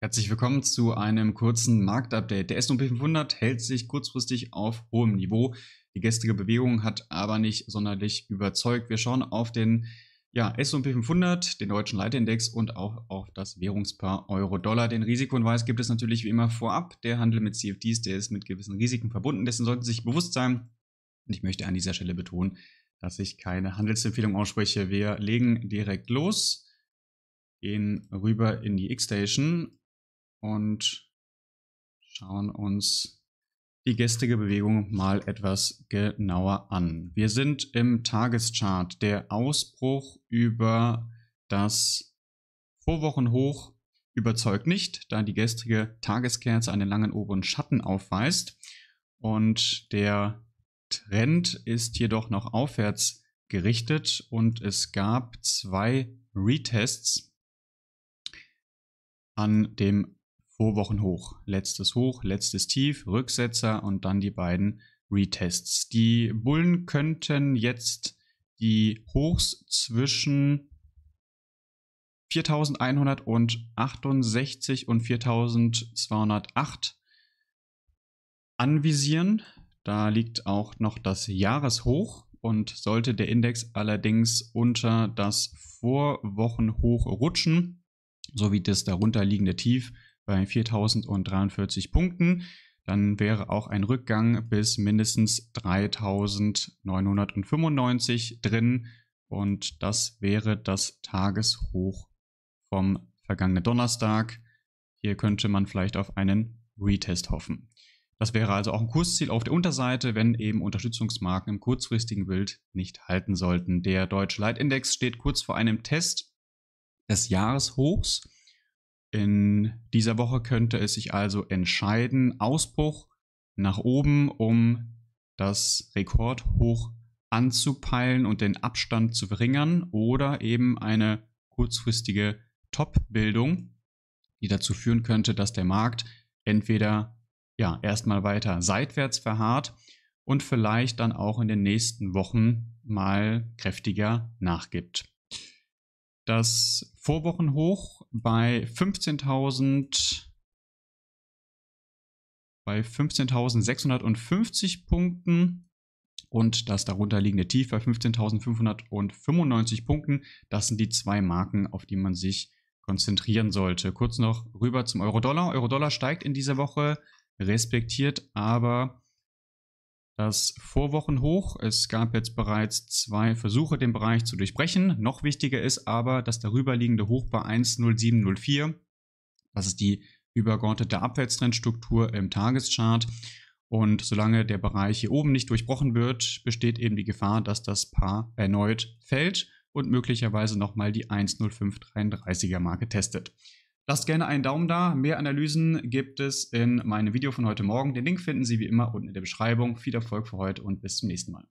Herzlich willkommen zu einem kurzen Marktupdate. Der S&P 500 hält sich kurzfristig auf hohem Niveau. Die gestrige Bewegung hat aber nicht sonderlich überzeugt. Wir schauen auf den ja, S&P 500, den deutschen Leitindex und auch auf das Währungspaar Euro-Dollar. Den Risikohinweis gibt es natürlich wie immer vorab. Der Handel mit CFDs, der ist mit gewissen Risiken verbunden. Dessen sollten Sie sich bewusst sein. Und ich möchte an dieser Stelle betonen, dass ich keine Handelsempfehlung ausspreche. Wir legen direkt los gehen rüber in die X-Station und schauen uns die gestrige Bewegung mal etwas genauer an. Wir sind im Tageschart. Der Ausbruch über das Vorwochenhoch überzeugt nicht, da die gestrige Tageskerze einen langen oberen Schatten aufweist und der Trend ist jedoch noch aufwärts gerichtet und es gab zwei Retests an dem vor Wochen hoch. Letztes Hoch, letztes Tief, Rücksetzer und dann die beiden Retests. Die Bullen könnten jetzt die Hochs zwischen 4168 und 4208 anvisieren. Da liegt auch noch das Jahreshoch und sollte der Index allerdings unter das Vorwochenhoch rutschen, sowie das darunterliegende Tief, bei 4043 Punkten. Dann wäre auch ein Rückgang bis mindestens 3995 drin. Und das wäre das Tageshoch vom vergangenen Donnerstag. Hier könnte man vielleicht auf einen Retest hoffen. Das wäre also auch ein Kursziel auf der Unterseite, wenn eben Unterstützungsmarken im kurzfristigen Bild nicht halten sollten. Der Deutsche Leitindex steht kurz vor einem Test des Jahreshochs. In dieser Woche könnte es sich also entscheiden, Ausbruch nach oben, um das Rekordhoch anzupeilen und den Abstand zu verringern oder eben eine kurzfristige Top-Bildung, die dazu führen könnte, dass der Markt entweder ja erstmal weiter seitwärts verharrt und vielleicht dann auch in den nächsten Wochen mal kräftiger nachgibt das Vorwochenhoch bei 15.000 bei 15.650 Punkten und das darunterliegende Tief bei 15.595 Punkten. Das sind die zwei Marken, auf die man sich konzentrieren sollte. Kurz noch rüber zum Euro-Dollar. Euro-Dollar steigt in dieser Woche, respektiert aber das Vorwochenhoch. Es gab jetzt bereits zwei Versuche, den Bereich zu durchbrechen. Noch wichtiger ist aber das darüberliegende Hoch bei 10704. Das ist die übergeordnete Abwärtstrendstruktur im Tageschart. Und solange der Bereich hier oben nicht durchbrochen wird, besteht eben die Gefahr, dass das Paar erneut fällt und möglicherweise nochmal die 10533er Marke testet. Lasst gerne einen Daumen da. Mehr Analysen gibt es in meinem Video von heute Morgen. Den Link finden Sie wie immer unten in der Beschreibung. Viel Erfolg für heute und bis zum nächsten Mal.